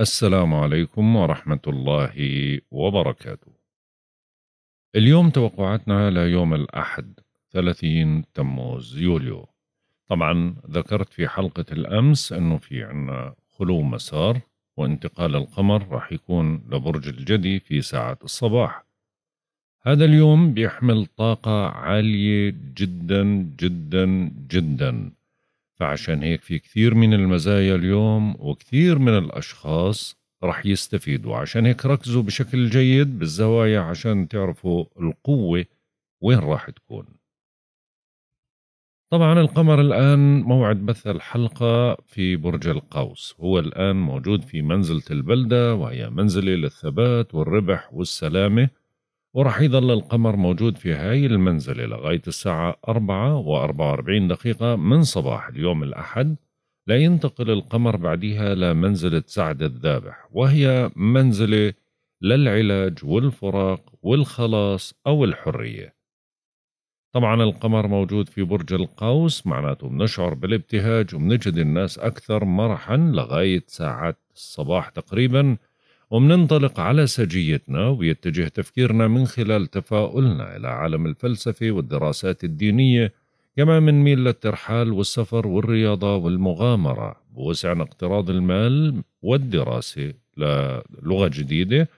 السلام عليكم ورحمة الله وبركاته. اليوم توقعاتنا ليوم الأحد 30 تموز يوليو. طبعا ذكرت في حلقة الأمس أنه في عنا خلو مسار وانتقال القمر راح يكون لبرج الجدي في ساعة الصباح. هذا اليوم بيحمل طاقة عالية جدا جدا جدا فعشان هيك في كثير من المزايا اليوم وكثير من الأشخاص رح يستفيدوا عشان هيك ركزوا بشكل جيد بالزوايا عشان تعرفوا القوة وين راح تكون طبعا القمر الآن موعد بث الحلقة في برج القوس هو الآن موجود في منزلة البلدة وهي منزلة للثبات والربح والسلامة وراح يظل القمر موجود في هاي المنزلة لغاية الساعة 4 و 44 دقيقة من صباح اليوم الأحد لينتقل القمر بعدها لمنزلة سعد الذابح وهي منزلة للعلاج والفراق والخلاص أو الحرية طبعا القمر موجود في برج القوس معناته بنشعر بالابتهاج وبنجد الناس أكثر مرحا لغاية ساعات الصباح تقريباً ومننطلق على سجيتنا ويتجه تفكيرنا من خلال تفاؤلنا إلى عالم الفلسفة والدراسات الدينية كما ميل للترحال والسفر والرياضة والمغامرة بوسعنا اقتراض المال والدراسة للغة جديدة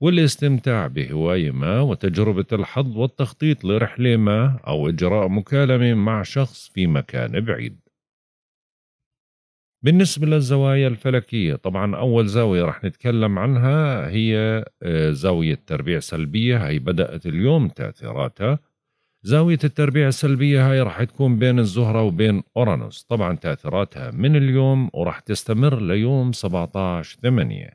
والاستمتاع بهواية ما وتجربة الحظ والتخطيط لرحلة ما أو إجراء مكالمة مع شخص في مكان بعيد بالنسبة للزوايا الفلكية طبعا أول زاوية رح نتكلم عنها هي آه، زاوية تربيع سلبية هي بدأت اليوم تأثيراتها زاوية التربيع السلبية هاي رح تكون بين الزهرة وبين أورانوس طبعا تأثيراتها من اليوم ورح تستمر ليوم 17 ثمانية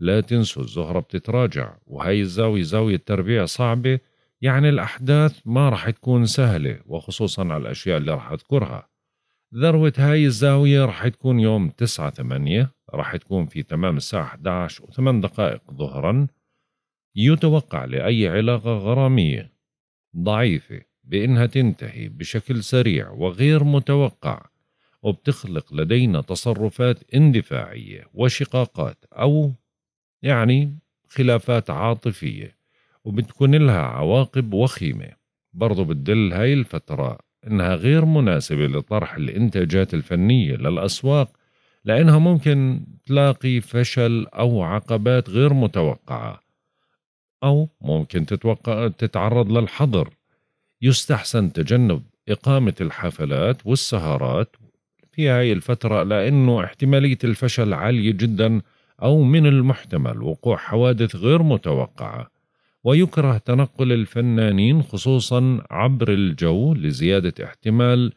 لا تنسوا الزهرة بتتراجع وهي الزاوية زاوية تربيع صعبة يعني الأحداث ما رح تكون سهلة وخصوصا على الأشياء اللي رح أذكرها ذروة هاي الزاوية راح تكون يوم تسعة ثمانية راح تكون في تمام الساعة 11 و8 دقائق ظهرا يتوقع لأي علاقة غرامية ضعيفة بأنها تنتهي بشكل سريع وغير متوقع وبتخلق لدينا تصرفات اندفاعية وشقاقات أو يعني خلافات عاطفية وبتكون لها عواقب وخيمة برضو بتدل هاي الفترة أنها غير مناسبة لطرح الإنتاجات الفنية للأسواق لأنها ممكن تلاقي فشل أو عقبات غير متوقعة أو ممكن تتوقع تتعرض للحظر يستحسن تجنب إقامة الحفلات والسهرات في هاي الفترة لأنه احتمالية الفشل عالية جدا أو من المحتمل وقوع حوادث غير متوقعة ويكره تنقل الفنانين خصوصا عبر الجو لزيادة احتمال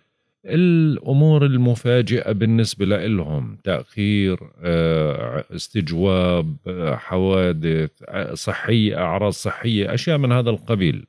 الأمور المفاجئة بالنسبة لهم تأخير آه، استجواب آه، حوادث آه، صحية أعراض صحية أشياء من هذا القبيل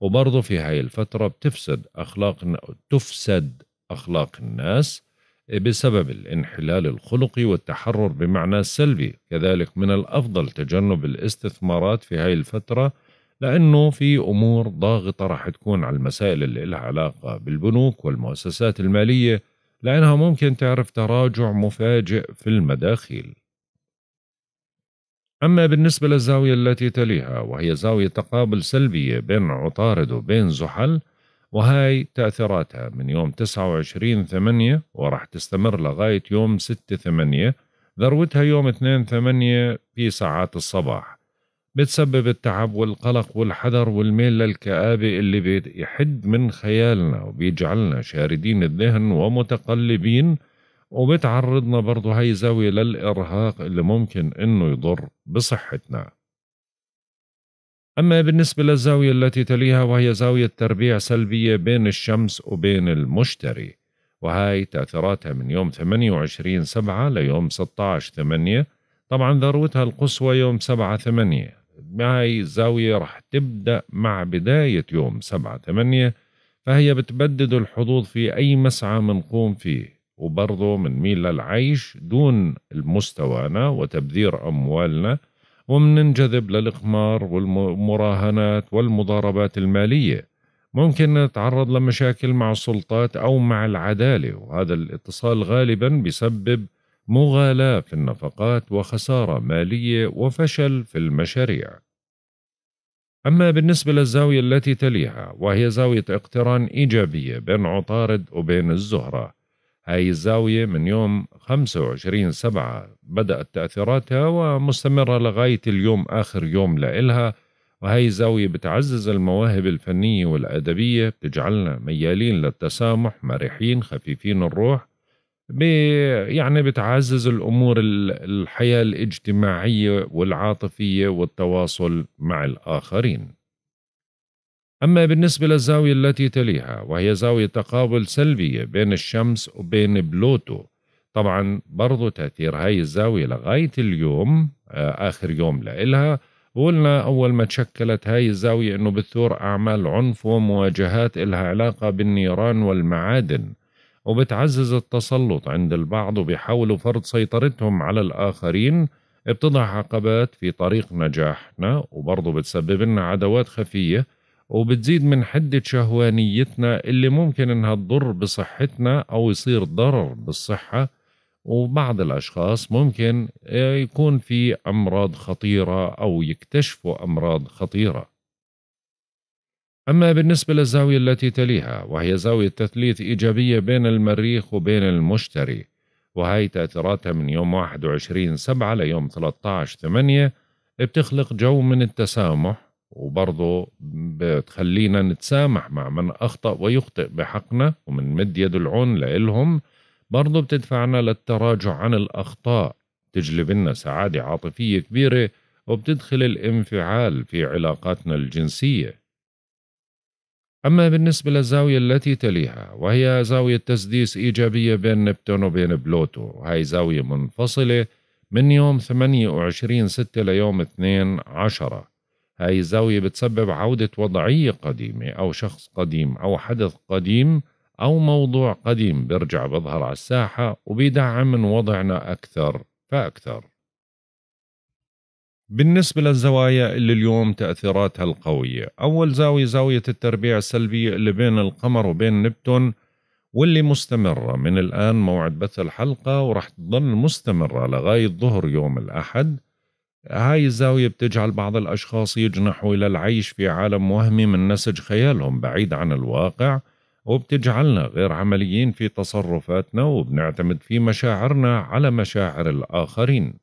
وبرضه في هاي الفترة بتفسد أخلاق تفسد أخلاق الناس بسبب الانحلال الخلقي والتحرر بمعنى سلبي كذلك من الأفضل تجنب الاستثمارات في هاي الفترة لأنه في أمور ضاغطة راح تكون على المسائل اللي لها علاقة بالبنوك والمؤسسات المالية لأنها ممكن تعرف تراجع مفاجئ في المداخيل أما بالنسبة للزاوية التي تليها وهي زاوية تقابل سلبية بين عطارد وبين زحل وهاي تأثيراتها من يوم 29 ثمانية وراح تستمر لغاية يوم 6 ثمانية ذروتها يوم 2 ثمانية في ساعات الصباح بتسبب التعب والقلق والحذر والميل للكآبة اللي بيحد من خيالنا وبيجعلنا شاردين الذهن ومتقلبين وبتعرضنا برضو هاي زاوية للإرهاق اللي ممكن إنه يضر بصحتنا أما بالنسبة للزاوية التي تليها وهي زاوية تربيع سلبية بين الشمس وبين المشتري وهي تأثيراتها من يوم 28 سبعة ليوم 16 ثمانية طبعا ذروتها القصوى يوم 7 ثمانية هاي الزاوية رح تبدأ مع بداية يوم 7 ثمانية فهي بتبدد الحظوظ في أي مسعى منقوم فيه وبرضه منميل للعيش دون مستوانا وتبذير أموالنا ومننجذب للإقمار والمراهنات والمضاربات المالية ممكن نتعرض لمشاكل مع السلطات أو مع العدالة وهذا الاتصال غالبا بسبب مغالاة في النفقات وخسارة مالية وفشل في المشاريع أما بالنسبة للزاوية التي تليها وهي زاوية اقتران إيجابية بين عطارد وبين الزهرة هاي الزاوية من يوم 25 سبعة بدأت تأثيراتها ومستمرة لغاية اليوم آخر يوم لإلها وهي الزاوية بتعزز المواهب الفنية والأدبية بتجعلنا ميالين للتسامح مرحين خفيفين الروح يعني بتعزز الأمور الحياة الاجتماعية والعاطفية والتواصل مع الآخرين أما بالنسبة للزاوية التي تليها وهي زاوية تقابل سلبية بين الشمس وبين بلوتو طبعا برضو تأثير هاي الزاوية لغاية اليوم آه، آخر يوم لإلها قلنا أول ما تشكلت هاي الزاوية أنه بتثور أعمال عنف ومواجهات إلها علاقة بالنيران والمعادن وبتعزز التسلط عند البعض وبيحاولوا فرض سيطرتهم على الآخرين بتضع عقبات في طريق نجاحنا وبرضه بتسبب لنا عدوات خفية وبتزيد من حدة شهوانيتنا اللي ممكن إنها تضر بصحتنا أو يصير ضرر بالصحة وبعض الأشخاص ممكن آه، يكون في أمراض خطيرة أو يكتشفوا أمراض خطيرة أما بالنسبة للزاوية التي تليها وهي زاوية تثليث إيجابية بين المريخ وبين المشتري وهي تأثيراتها من يوم 21 سبعة ليوم 13 ثمانية بتخلق جو من التسامح وبرضه بتخلينا نتسامح مع من أخطأ ويخطئ بحقنا ومنمد يد العون لإلهم برضه بتدفعنا للتراجع عن الأخطاء تجلب لنا سعادة عاطفية كبيرة وبتدخل الانفعال في علاقاتنا الجنسية أما بالنسبة للزاوية التي تليها وهي زاوية تسديس إيجابية بين نبتون وبين بلوتو هاي زاوية منفصلة من يوم 28 6 ليوم 2 10 هاي الزاوية بتسبب عودة وضعية قديمة أو شخص قديم أو حدث قديم أو موضوع قديم بيرجع بظهر على الساحة وبيدعم من وضعنا أكثر فأكثر بالنسبة للزوايا اللي اليوم تأثيراتها القوية أول زاوية زاوية التربيع السلبية اللي بين القمر وبين نبتون واللي مستمرة من الآن موعد بث الحلقة ورح تضل مستمرة لغاية ظهر يوم الأحد هاي الزاوية بتجعل بعض الأشخاص يجنحوا إلى العيش في عالم وهمي من نسج خيالهم بعيد عن الواقع وبتجعلنا غير عمليين في تصرفاتنا وبنعتمد في مشاعرنا على مشاعر الآخرين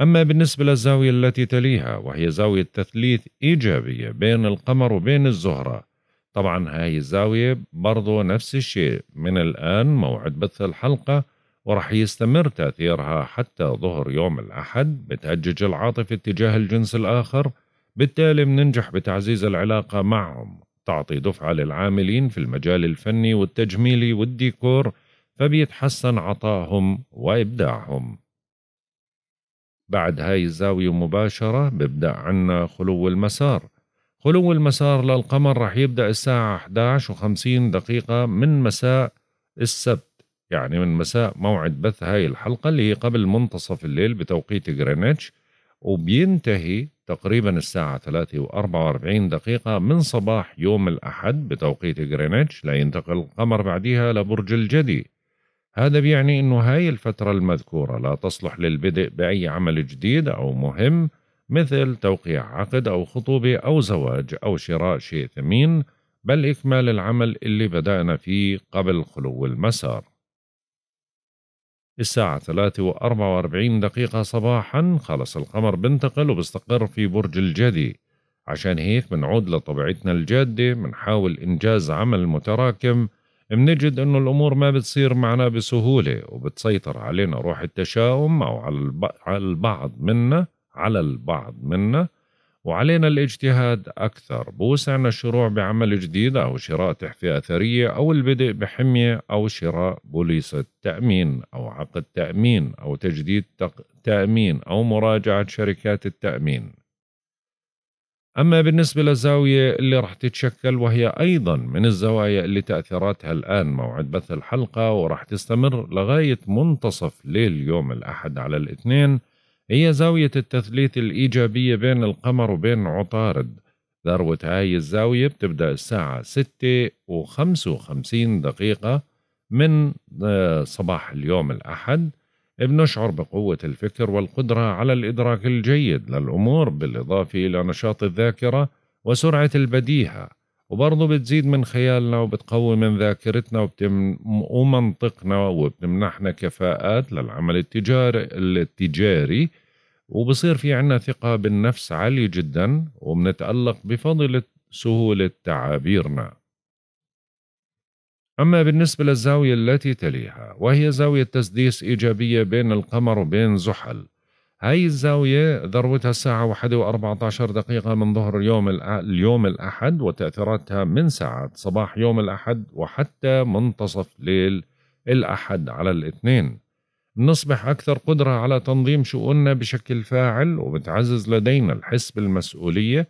أما بالنسبة للزاوية التي تليها وهي زاوية تثليث إيجابية بين القمر وبين الزهرة طبعا هاي الزاوية برضو نفس الشيء من الآن موعد بث الحلقة ورح يستمر تأثيرها حتى ظهر يوم الأحد بتهجج العاطفة اتجاه الجنس الآخر بالتالي مننجح بتعزيز العلاقة معهم تعطي دفعة للعاملين في المجال الفني والتجميلي والديكور فبيتحسن عطاهم وإبداعهم بعد هاي الزاوية مباشرة ببدأ عنا خلو المسار خلو المسار للقمر رح يبدأ الساعة 11.50 دقيقة من مساء السبت يعني من مساء موعد بث هاي الحلقة اللي هي قبل منتصف الليل بتوقيت غرينتش وبينتهي تقريبا الساعة 3 و44 دقيقة من صباح يوم الأحد بتوقيت غرينتش لينتقل القمر بعدها لبرج الجدي هذا بيعني أنه هاي الفترة المذكورة لا تصلح للبدء بأي عمل جديد أو مهم مثل توقيع عقد أو خطوبة أو زواج أو شراء شيء ثمين بل إكمال العمل اللي بدأنا فيه قبل خلو المسار الساعة 3 و 44 دقيقة صباحا خلص القمر بنتقل وبستقر في برج الجدي عشان هيك بنعود لطبيعتنا الجادة بنحاول إنجاز عمل متراكم بنجد إنه الأمور ما بتصير معنا بسهولة وبتسيطر علينا روح التشاؤم أو على البعض منا على البعض منا وعلينا الاجتهاد أكثر بوسعنا الشروع بعمل جديد أو شراء تحفة أثرية أو البدء بحمية أو شراء بوليصة تأمين أو عقد تأمين أو تجديد تأمين أو مراجعة شركات التأمين أما بالنسبة للزاوية اللي راح تتشكل وهي أيضا من الزوايا اللي تأثيراتها الآن موعد بث الحلقة وراح تستمر لغاية منتصف ليل يوم الأحد على الاثنين هي زاوية التثليث الإيجابية بين القمر وبين عطارد ذروة هاي الزاوية بتبدأ الساعة ستة وخمس وخمسين دقيقة من آه، صباح اليوم الأحد بنشعر بقوة الفكر والقدرة على الإدراك الجيد للأمور بالإضافة إلى نشاط الذاكرة وسرعة البديهة وبرضه بتزيد من خيالنا وبتقوي من ذاكرتنا وبتم ومنطقنا وبتمنحنا كفاءات للعمل التجاري التجاري وبصير في عنا ثقة بالنفس عالية جدا وبنتألق بفضل سهولة تعابيرنا أما بالنسبة للزاوية التي تليها وهي زاوية تسديس إيجابية بين القمر وبين زحل هاي الزاوية ذروتها الساعة 1 و14 دقيقة من ظهر يوم اليوم الأحد وتأثيراتها من ساعات صباح يوم الأحد وحتى منتصف ليل الأحد على الاثنين نصبح أكثر قدرة على تنظيم شؤوننا بشكل فاعل وبتعزز لدينا الحس بالمسؤولية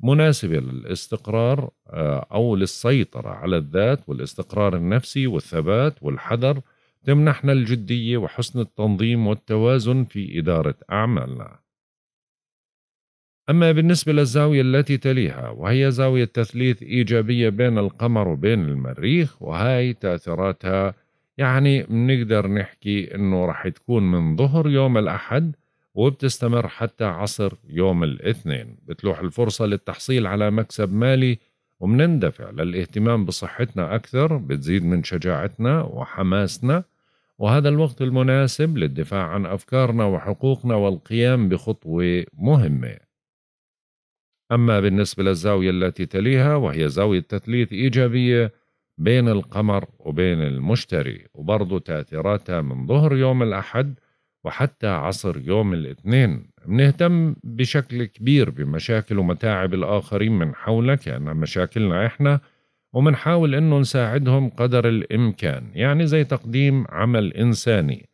مناسبة للاستقرار آه، أو للسيطرة على الذات والاستقرار النفسي والثبات والحذر تمنحنا الجدية وحسن التنظيم والتوازن في إدارة أعمالنا. أما بالنسبة للزاوية التي تليها وهي زاوية تثليث إيجابية بين القمر وبين المريخ وهاي تأثيراتها يعني بنقدر نحكي إنه رح تكون من ظهر يوم الأحد وبتستمر حتى عصر يوم الاثنين بتلوح الفرصة للتحصيل على مكسب مالي ومنندفع للاهتمام بصحتنا أكثر بتزيد من شجاعتنا وحماسنا وهذا الوقت المناسب للدفاع عن أفكارنا وحقوقنا والقيام بخطوة مهمة. أما بالنسبة للزاوية التي تليها وهي زاوية تثليث إيجابية بين القمر وبين المشتري وبرضه تأثيراتها من ظهر يوم الأحد وحتى عصر يوم الاثنين بنهتم بشكل كبير بمشاكل ومتاعب الآخرين من حولنا كان مشاكلنا إحنا وبنحاول انه نساعدهم قدر الامكان يعني زي تقديم عمل انساني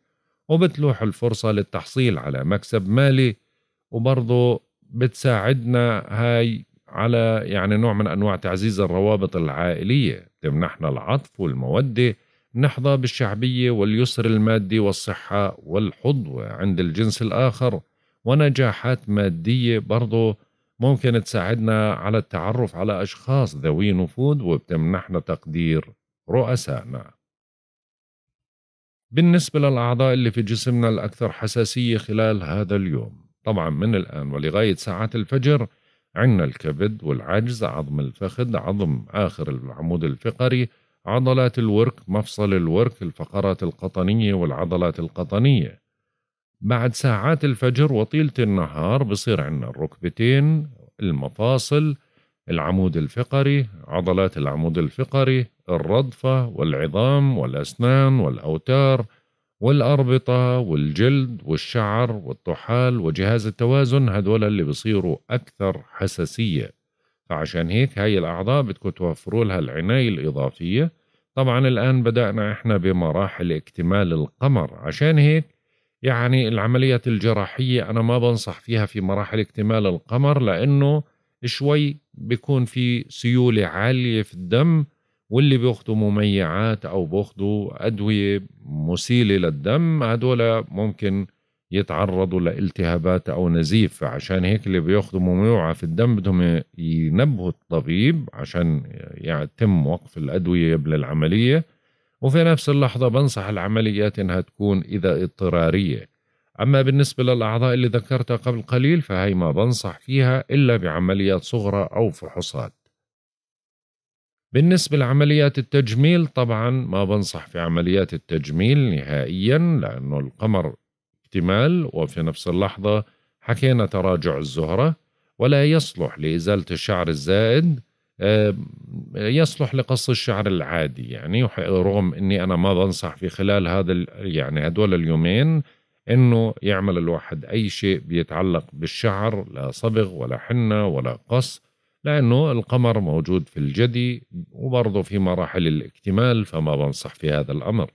وبتلوح الفرصة للتحصيل على مكسب مالي وبرضه بتساعدنا هاي على يعني نوع من أنواع تعزيز الروابط العائلية تمنحنا العطف والمودة نحظى بالشعبية واليسر المادي والصحة والحظوة عند الجنس الآخر ونجاحات مادية برضه ممكن تساعدنا على التعرف على أشخاص ذوي نفوذ وبتمنحنا تقدير رؤسائنا بالنسبة للأعضاء اللي في جسمنا الأكثر حساسية خلال هذا اليوم طبعا من الآن ولغاية ساعات الفجر عندنا الكبد والعجز عظم الفخذ عظم آخر العمود الفقري عضلات الورك مفصل الورك الفقرات القطنية والعضلات القطنية بعد ساعات الفجر وطيلة النهار بصير عندنا الركبتين المفاصل العمود الفقري عضلات العمود الفقري الرضفة والعظام والأسنان والأوتار والأربطة والجلد والشعر والطحال وجهاز التوازن هدول اللي بصيروا أكثر حساسية فعشان هيك هاي الأعضاء بدكم توفروا لها العناية الإضافية طبعا الآن بدأنا إحنا بمراحل اكتمال القمر عشان هيك يعني العمليات الجراحية أنا ما بنصح فيها في مراحل اكتمال القمر لأنه شوي بيكون في سيولة عالية في الدم واللي بياخذوا مميعات أو بياخذوا أدوية مسيلة للدم هدول ممكن يتعرضوا لالتهابات أو نزيف فعشان هيك اللي بياخذوا مميوعة في الدم بدهم ينبهوا الطبيب عشان يتم وقف الأدوية قبل العملية وفي نفس اللحظة بنصح العمليات إنها تكون إذا اضطرارية أما بالنسبة للأعضاء اللي ذكرتها قبل قليل فهي ما بنصح فيها إلا بعمليات صغرى أو فحوصات بالنسبة لعمليات التجميل طبعا ما بنصح في عمليات التجميل نهائيا لأنه القمر اكتمال وفي نفس اللحظة حكينا تراجع الزهرة ولا يصلح لإزالة الشعر الزائد آه، يصلح لقص الشعر العادي يعني رغم اني انا ما بنصح في خلال هذا يعني هدول اليومين انه يعمل الواحد اي شيء بيتعلق بالشعر لا صبغ ولا حنه ولا قص لانه القمر موجود في الجدي وبرضه في مراحل الاكتمال فما بنصح في هذا الامر.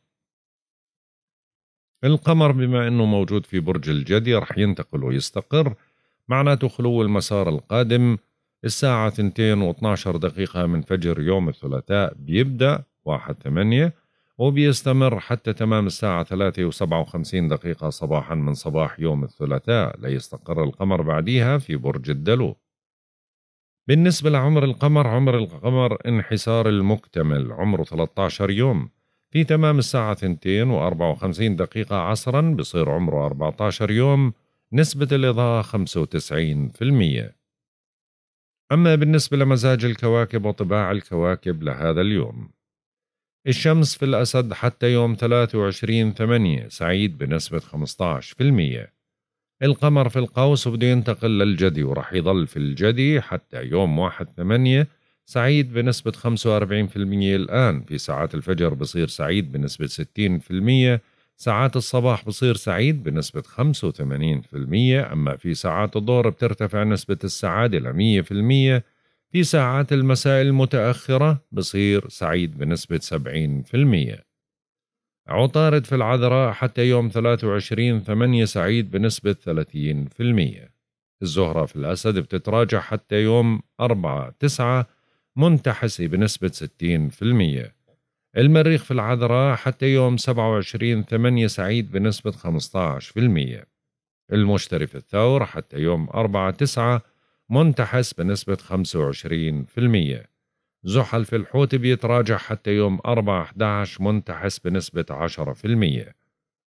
القمر بما انه موجود في برج الجدي رح ينتقل ويستقر معناته خلو المسار القادم الساعة 2 و12 دقيقة من فجر يوم الثلاثاء بيبدأ 1 8 وبيستمر حتى تمام الساعة 3 و57 دقيقة صباحا من صباح يوم الثلاثاء ليستقر القمر بعديها في برج الدلو بالنسبة لعمر القمر عمر القمر انحسار المكتمل عمره 13 يوم في تمام الساعة 2 و54 دقيقة عصرا بصير عمره 14 يوم نسبة الإضاءة 95% أما بالنسبة لمزاج الكواكب وطباع الكواكب لهذا اليوم الشمس في الأسد حتى يوم 23 8 سعيد بنسبة 15% القمر في القوس وبده ينتقل للجدي ورح يظل في الجدي حتى يوم 1 8 سعيد بنسبة 45% الآن في ساعات الفجر بصير سعيد بنسبة 60% ساعات الصباح بصير سعيد بنسبة 85% أما في ساعات الظهر بترتفع نسبة السعادة ل 100% في ساعات المساء المتأخرة بصير سعيد بنسبة 70% عطارد في العذراء حتى يوم 23 8 سعيد بنسبة 30% الزهرة في الأسد بتتراجع حتى يوم 4 9 منتحسة بنسبة 60% المريخ في العذراء حتى يوم 27 8 سعيد بنسبة 15% المشتري في الثور حتى يوم 4 9 منتحس بنسبة 25% زحل في الحوت بيتراجع حتى يوم 4 11 منتحس بنسبة 10%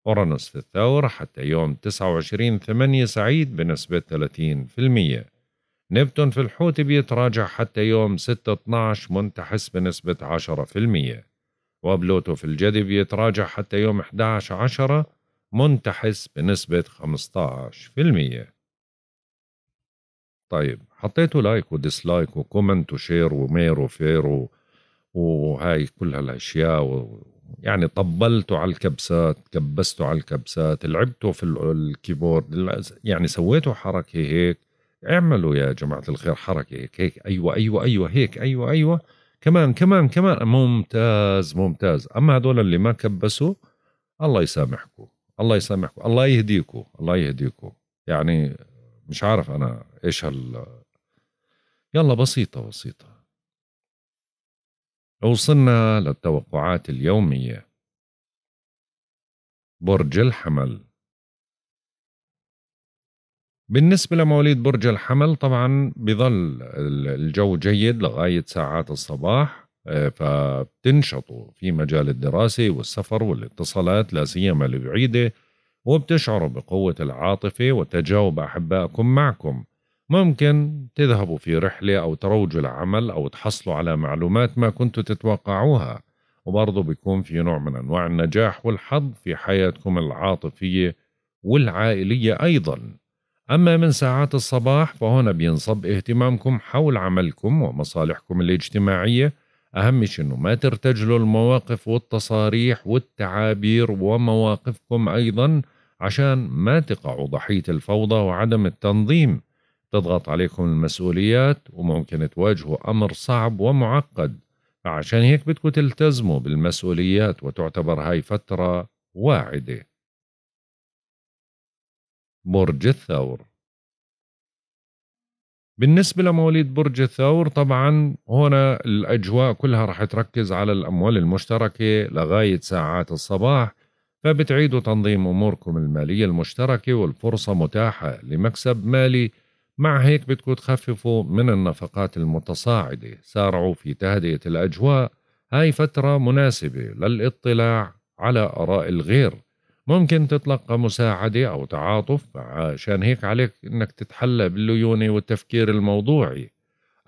أورانوس في الثور حتى يوم 29 8 سعيد بنسبة 30% نبتون في الحوت بيتراجع حتى يوم 6 12 منتحس بنسبة 10% وبلوتو في الجدي يتراجع حتى يوم 11 عشرة منتحس بنسبة 15% طيب حطيتوا لايك وديسلايك وكومنت وشير ومير وفير و... وهاي كل هالاشياء و... يعني طبلتوا على الكبسات كبستوا على الكبسات لعبتوا في الكيبورد يعني سويتوا حركة هيك اعملوا يا جماعة الخير حركة هيك هيك أيوة أيوة أيوة هيك أيوة أيوة كمان كمان كمان ممتاز ممتاز اما هذول اللي ما كبسوا الله يسامحكم الله يسامحكم الله يهديكم الله يهديكم يعني مش عارف انا ايش هال يلا بسيطه بسيطه وصلنا للتوقعات اليوميه برج الحمل بالنسبة لمواليد برج الحمل طبعا بظل الجو جيد لغاية ساعات الصباح آه، فبتنشطوا في مجال الدراسة والسفر والاتصالات لا سيما البعيدة وبتشعروا بقوة العاطفة وتجاوب أحبائكم معكم ممكن تذهبوا في رحلة أو تروجوا العمل أو تحصلوا على معلومات ما كنتوا تتوقعوها وبرضه بيكون في نوع من أنواع النجاح والحظ في حياتكم العاطفية والعائلية أيضاً أما من ساعات الصباح فهنا بينصب اهتمامكم حول عملكم ومصالحكم الاجتماعية أهم شيء أنه ما ترتجلوا المواقف والتصاريح والتعابير ومواقفكم أيضا عشان ما تقعوا ضحية الفوضى وعدم التنظيم تضغط عليكم المسؤوليات وممكن تواجهوا أمر صعب ومعقد فعشان هيك بدكم تلتزموا بالمسؤوليات وتعتبر هاي فترة واعدة برج الثور بالنسبة لمواليد برج الثور طبعا هنا الأجواء كلها رح تركز على الأموال المشتركة لغاية ساعات الصباح فبتعيدوا تنظيم أموركم المالية المشتركة والفرصة متاحة لمكسب مالي مع هيك بتكون تخففوا من النفقات المتصاعدة سارعوا في تهدئة الأجواء هاي فترة مناسبة للاطلاع على آراء الغير ممكن تتلقى مساعدة أو تعاطف عشان هيك عليك إنك تتحلى بالليونة والتفكير الموضوعي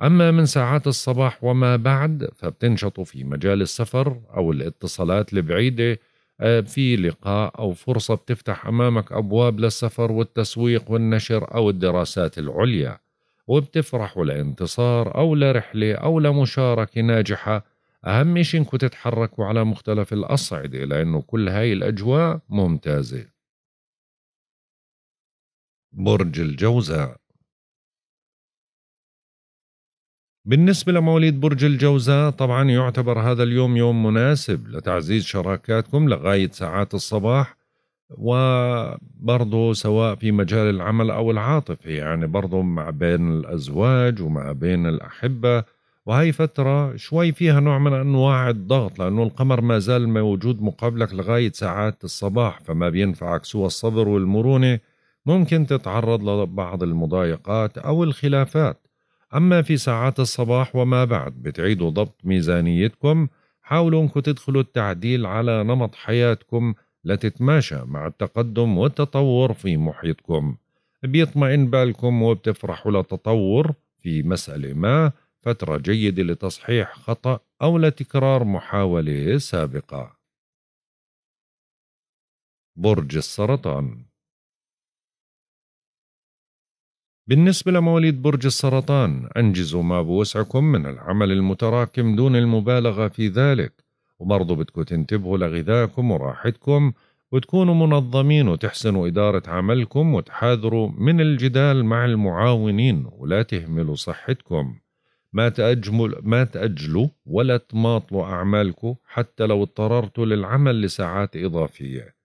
أما من ساعات الصباح وما بعد فبتنشطوا في مجال السفر أو الاتصالات البعيدة آه، في لقاء أو فرصة بتفتح أمامك أبواب للسفر والتسويق والنشر أو الدراسات العليا وبتفرحوا لانتصار أو لرحلة أو لمشاركة ناجحة أهم شيء إنكم تتحركوا على مختلف الأصعدة لأنه كل هاي الأجواء ممتازة برج الجوزاء بالنسبة لمواليد برج الجوزاء طبعا يعتبر هذا اليوم يوم مناسب لتعزيز شراكاتكم لغاية ساعات الصباح وبرضه سواء في مجال العمل أو العاطفي يعني برضه مع بين الأزواج ومع بين الأحبة وهي فترة شوي فيها نوع من أنواع الضغط لأنه القمر ما زال موجود مقابلك لغاية ساعات الصباح فما بينفعك سوى الصبر والمرونة ممكن تتعرض لبعض المضايقات أو الخلافات أما في ساعات الصباح وما بعد بتعيدوا ضبط ميزانيتكم حاولوا أنكم تدخلوا التعديل على نمط حياتكم لتتماشى مع التقدم والتطور في محيطكم بيطمئن بالكم وبتفرحوا لتطور في مسألة ما فترة جيدة لتصحيح خطأ أو لتكرار محاولة سابقة. برج السرطان بالنسبة لمواليد برج السرطان أنجزوا ما بوسعكم من العمل المتراكم دون المبالغة في ذلك وبرضه بدكم تنتبهوا لغذائكم وراحتكم وتكونوا منظمين وتحسنوا إدارة عملكم وتحاذروا من الجدال مع المعاونين ولا تهملوا صحتكم ما تأجمل ما تأجلوا ولا تماطلوا أعمالكم حتى لو اضطررتوا للعمل لساعات إضافية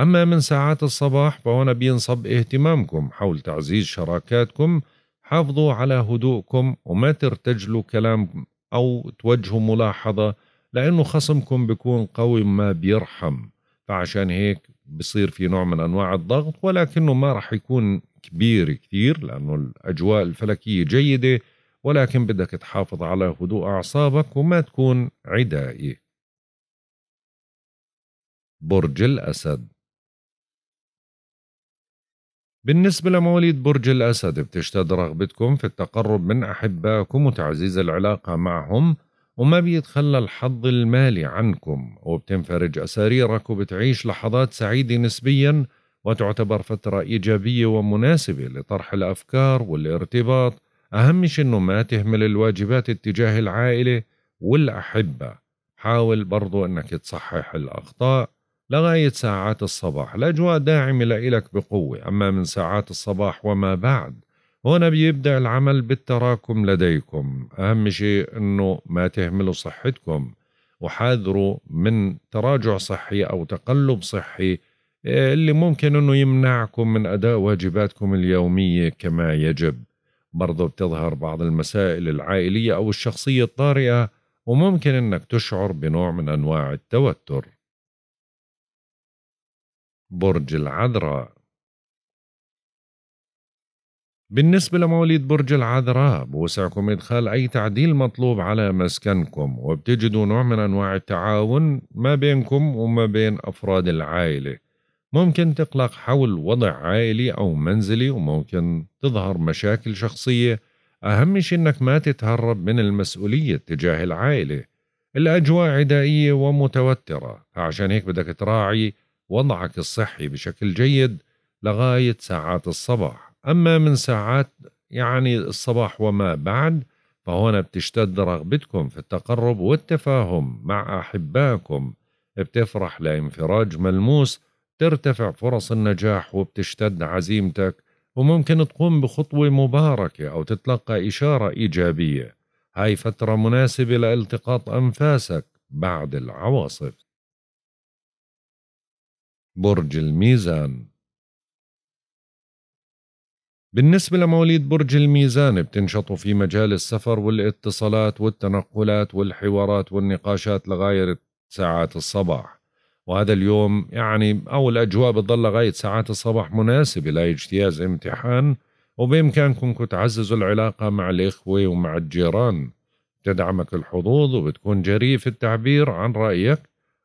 أما من ساعات الصباح فهنا بينصب اهتمامكم حول تعزيز شراكاتكم حافظوا على هدوءكم وما ترتجلوا كلام أو توجهوا ملاحظة لأنه خصمكم بيكون قوي ما بيرحم فعشان هيك بصير في نوع من أنواع الضغط ولكنه ما رح يكون كبير كثير لأنه الأجواء الفلكية جيدة ولكن بدك تحافظ على هدوء أعصابك وما تكون عدائي برج الأسد بالنسبة لمواليد برج الأسد بتشتد رغبتكم في التقرب من أحبائكم وتعزيز العلاقة معهم وما بيتخلى الحظ المالي عنكم وبتنفرج أساريرك وبتعيش لحظات سعيدة نسبيا وتعتبر فترة إيجابية ومناسبة لطرح الأفكار والارتباط أهم شيء إنه ما تهمل الواجبات اتجاه العائلة والأحبة حاول برضو إنك تصحح الأخطاء لغاية ساعات الصباح الأجواء داعمة لإلك بقوة أما من ساعات الصباح وما بعد هنا بيبدأ العمل بالتراكم لديكم أهم شيء أنه ما تهملوا صحتكم وحاذروا من تراجع صحي أو تقلب صحي آه، اللي ممكن أنه يمنعكم من أداء واجباتكم اليومية كما يجب برضو بتظهر بعض المسائل العائلية أو الشخصية الطارئة وممكن أنك تشعر بنوع من أنواع التوتر برج العذراء بالنسبة لمواليد برج العذراء بوسعكم إدخال أي تعديل مطلوب على مسكنكم وبتجدوا نوع من أنواع التعاون ما بينكم وما بين أفراد العائلة ممكن تقلق حول وضع عائلي أو منزلي وممكن تظهر مشاكل شخصية أهم شيء أنك ما تتهرب من المسؤولية تجاه العائلة الأجواء عدائية ومتوترة فعشان هيك بدك تراعي وضعك الصحي بشكل جيد لغاية ساعات الصباح أما من ساعات يعني الصباح وما بعد فهنا بتشتد رغبتكم في التقرب والتفاهم مع أحبائكم بتفرح لانفراج ملموس ترتفع فرص النجاح وبتشتد عزيمتك وممكن تقوم بخطوة مباركة أو تتلقى إشارة إيجابية هاي فترة مناسبة لالتقاط أنفاسك بعد العواصف برج الميزان بالنسبة لمواليد برج الميزان بتنشطوا في مجال السفر والاتصالات والتنقلات والحوارات والنقاشات لغاية ساعات الصباح وهذا اليوم يعني أو الأجواء بتضل لغاية ساعات الصباح مناسبة لاجتياز امتحان وبإمكانكم تعززوا العلاقة مع الإخوة ومع الجيران تدعمك الحظوظ وبتكون جريء في التعبير عن رأيك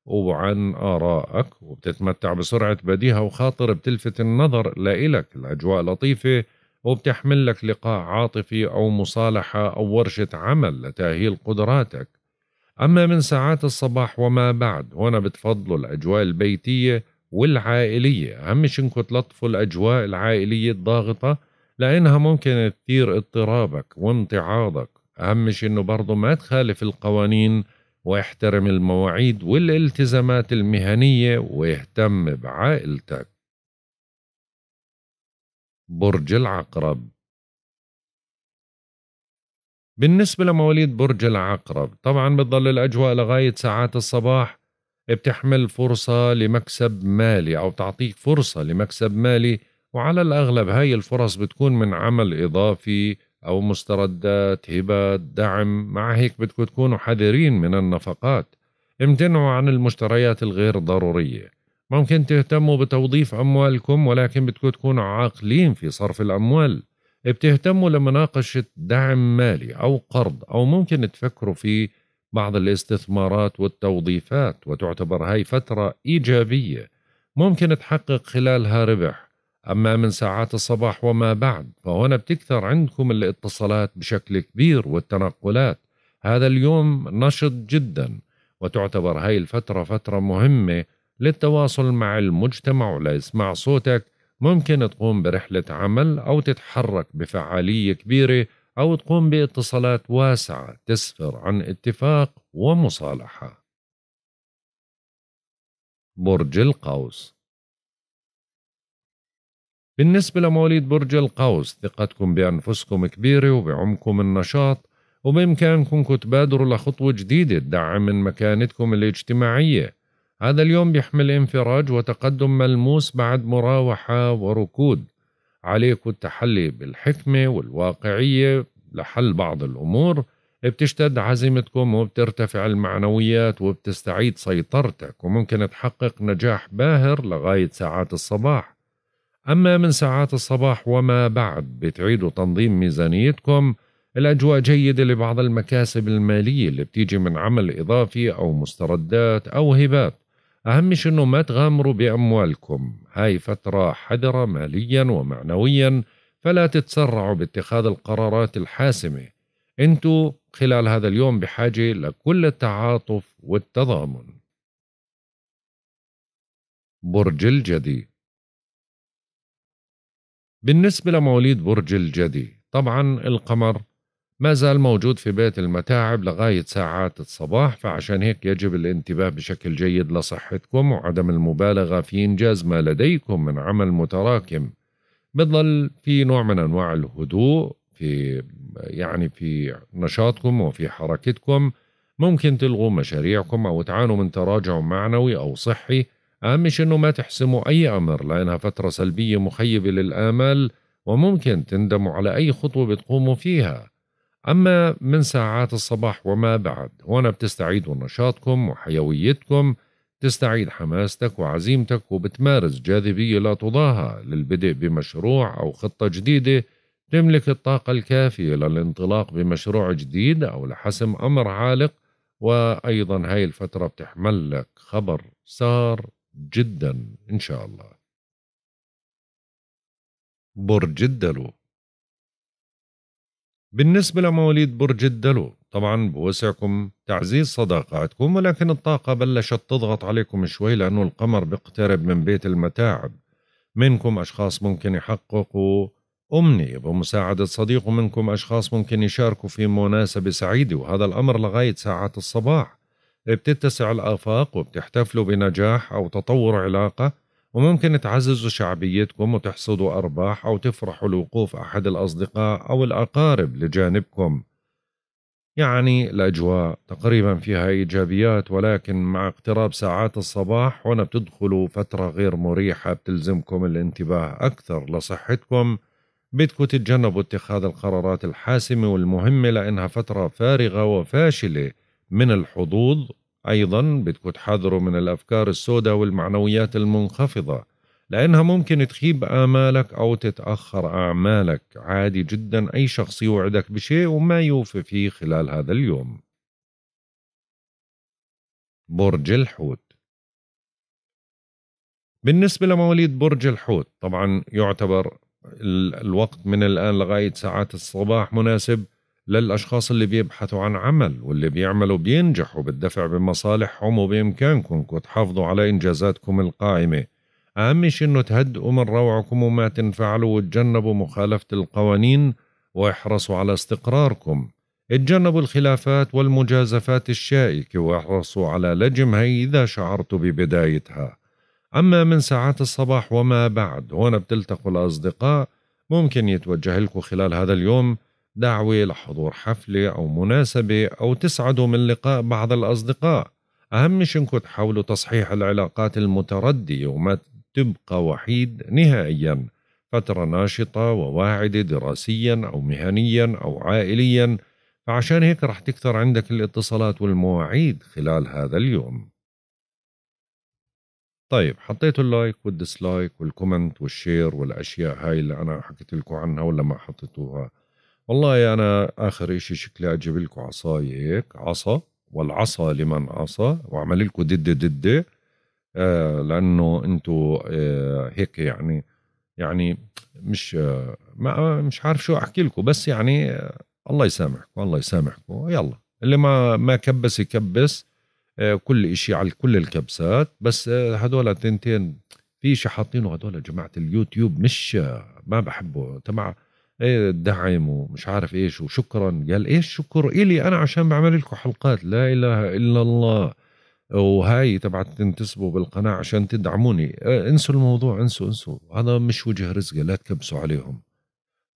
وعن آرائك وبتتمتع بسرعة بديهة وخاطر بتلفت النظر لإلك الأجواء لطيفة وبتحمل لك لقاء عاطفي أو مصالحة أو ورشة عمل لتأهيل قدراتك أما من ساعات الصباح وما بعد هنا بتفضلوا الأجواء البيتية والعائلية أهم شي إنكم تلطفوا الأجواء العائلية الضاغطة لأنها ممكن تثير اضطرابك وامتعاضك أهم شي إنه برضه ما تخالف القوانين واحترم المواعيد والالتزامات المهنية واهتم بعائلتك برج العقرب بالنسبة لمواليد برج العقرب طبعا بتضل الأجواء لغاية ساعات الصباح بتحمل فرصة لمكسب مالي أو تعطيك فرصة لمكسب مالي وعلى الأغلب هاي الفرص بتكون من عمل إضافي أو مستردات هبات دعم مع هيك بدكم تكونوا حذرين من النفقات امتنعوا عن المشتريات الغير ضرورية ممكن تهتموا بتوظيف أموالكم ولكن بدكم تكونوا عاقلين في صرف الأموال بتهتموا لمناقشة دعم مالي أو قرض أو ممكن تفكروا في بعض الاستثمارات والتوظيفات وتعتبر هاي فترة إيجابية ممكن تحقق خلالها ربح أما من ساعات الصباح وما بعد فهنا بتكثر عندكم الاتصالات بشكل كبير والتنقلات هذا اليوم نشط جدا وتعتبر هاي الفترة فترة مهمة للتواصل مع المجتمع ولإسماع صوتك ممكن تقوم برحلة عمل أو تتحرك بفعالية كبيرة أو تقوم باتصالات واسعة تسفر عن اتفاق ومصالحة. برج القوس بالنسبة لمواليد برج القوس ثقتكم بأنفسكم كبيرة وبعمكم النشاط وبإمكانكم تبادروا لخطوة جديدة تدعم من مكانتكم الاجتماعية هذا اليوم بيحمل انفراج وتقدم ملموس بعد مراوحة وركود عليك التحلي بالحكمة والواقعية لحل بعض الأمور بتشتد عزيمتكم وبترتفع المعنويات وبتستعيد سيطرتك وممكن تحقق نجاح باهر لغاية ساعات الصباح أما من ساعات الصباح وما بعد بتعيدوا تنظيم ميزانيتكم الأجواء جيدة لبعض المكاسب المالية اللي بتيجي من عمل إضافي أو مستردات أو هبات أهم شيء إنه ما تغامروا بأموالكم هاي فترة حذرة ماليا ومعنويا فلا تتسرعوا باتخاذ القرارات الحاسمة أنتوا خلال هذا اليوم بحاجة لكل التعاطف والتضامن برج الجدي بالنسبة لمواليد برج الجدي طبعا القمر ما زال موجود في بيت المتاعب لغاية ساعات الصباح فعشان هيك يجب الانتباه بشكل جيد لصحتكم وعدم المبالغة في إنجاز ما لديكم من عمل متراكم بضل في نوع من أنواع الهدوء في يعني في نشاطكم وفي حركتكم ممكن تلغوا مشاريعكم أو تعانوا من تراجع معنوي أو صحي أهم مش أنه ما تحسموا أي أمر لأنها فترة سلبية مخيبة للآمال وممكن تندموا على أي خطوة بتقوموا فيها أما من ساعات الصباح وما بعد هنا بتستعيد نشاطكم وحيويتكم تستعيد حماستك وعزيمتك وبتمارس جاذبية لا تضاهى للبدء بمشروع أو خطة جديدة تملك الطاقة الكافية للانطلاق بمشروع جديد أو لحسم أمر عالق وأيضا هاي الفترة بتحمل لك خبر سار جدا إن شاء الله برج الدلو بالنسبة لمواليد برج الدلو طبعا بوسعكم تعزيز صداقاتكم ولكن الطاقة بلشت تضغط عليكم شوي لأنه القمر بيقترب من بيت المتاعب منكم أشخاص ممكن يحققوا أمنية بمساعدة صديق ومنكم أشخاص ممكن يشاركوا في مناسبة سعيدة وهذا الأمر لغاية ساعات الصباح بتتسع الآفاق وبتحتفلوا بنجاح أو تطور علاقة وممكن تعززوا شعبيتكم وتحصدوا أرباح أو تفرحوا لوقوف أحد الأصدقاء أو الأقارب لجانبكم يعني الأجواء تقريبا فيها إيجابيات ولكن مع اقتراب ساعات الصباح هنا بتدخلوا فترة غير مريحة بتلزمكم الانتباه أكثر لصحتكم بدكم تتجنبوا اتخاذ القرارات الحاسمة والمهمة لأنها فترة فارغة وفاشلة من الحظوظ أيضا بدكم تحذروا من الأفكار السوداء والمعنويات المنخفضة لأنها ممكن تخيب آمالك أو تتأخر أعمالك عادي جدا أي شخص يوعدك بشيء وما يوفي فيه خلال هذا اليوم برج الحوت بالنسبة لمواليد برج الحوت طبعا يعتبر الوقت من الآن لغاية ساعات الصباح مناسب للأشخاص اللي بيبحثوا عن عمل واللي بيعملوا بينجحوا بالدفع بمصالحهم وبإمكانكم تحافظوا على إنجازاتكم القائمة أهم شيء إنه تهدئوا من روعكم وما تنفعلوا وتجنبوا مخالفة القوانين واحرصوا على استقراركم اتجنبوا الخلافات والمجازفات الشائكة واحرصوا على لجمها إذا شعرتوا ببدايتها أما من ساعات الصباح وما بعد هنا بتلتقوا الأصدقاء ممكن يتوجه لكم خلال هذا اليوم دعوة لحضور حفلة أو مناسبة أو تسعدوا من لقاء بعض الأصدقاء أهم شيء إنكم تحاولوا تصحيح العلاقات المتردية وما تبقى وحيد نهائيا فترة ناشطة وواعدة دراسيا أو مهنيا أو عائليا فعشان هيك رح تكثر عندك الاتصالات والمواعيد خلال هذا اليوم طيب حطيتوا اللايك والديسلايك والكومنت والشير والأشياء هاي اللي أنا حكيت لكم عنها ولا ما حطيتوها والله أنا آخر إشي شكلي أجيب لكم عصاية هيك عصا والعصا لمن عصا وأعمل لكم ددة ددة آه لأنه انتم آه هيك يعني يعني مش آه ما مش عارف شو أحكي لكم بس يعني آه الله يسامحكم الله يسامحكم يلا اللي ما ما كبس يكبس آه كل إشي على كل الكبسات بس آه هدول تنتين في شيء حاطينه هدول جماعة اليوتيوب مش آه، ما بحبه تبع ايه الدعم ومش عارف ايش وشكرا قال ايش شكر الي انا عشان بعمل لكم حلقات لا اله الا الله وهاي تبعت تنتسبوا بالقناه عشان تدعموني إيه، انسوا الموضوع انسوا انسوا هذا مش وجه رزقه لا تكبسوا عليهم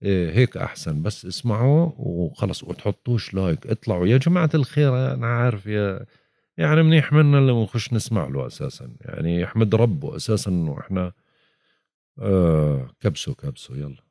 إيه هيك احسن بس اسمعوا وخلص وتحطوش لايك اطلعوا يا جماعه الخير انا عارف يا يعني منيح منا اللي نخش نسمع له اساسا يعني يحمد ربه اساسا انه احنا آه كبسوا كبسوا يلا